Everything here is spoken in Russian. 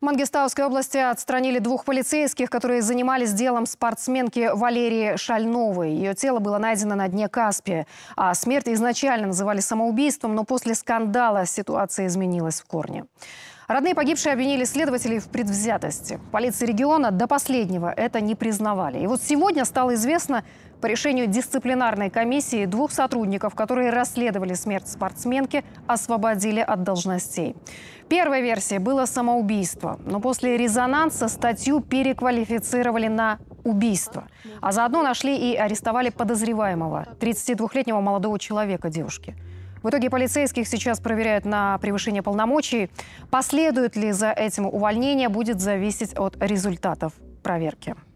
В Мангистауской области отстранили двух полицейских, которые занимались делом спортсменки Валерии Шальновой. Ее тело было найдено на дне Каспия. А смерть изначально называли самоубийством, но после скандала ситуация изменилась в корне. Родные погибшие обвинили следователей в предвзятости. Полиция региона до последнего это не признавали. И вот сегодня стало известно по решению дисциплинарной комиссии двух сотрудников, которые расследовали смерть спортсменки, освободили от должностей. Первая версия была самоубийство, но после резонанса статью переквалифицировали на убийство. А заодно нашли и арестовали подозреваемого, 32-летнего молодого человека девушки. В итоге полицейских сейчас проверяют на превышение полномочий. Последует ли за этим увольнение, будет зависеть от результатов проверки.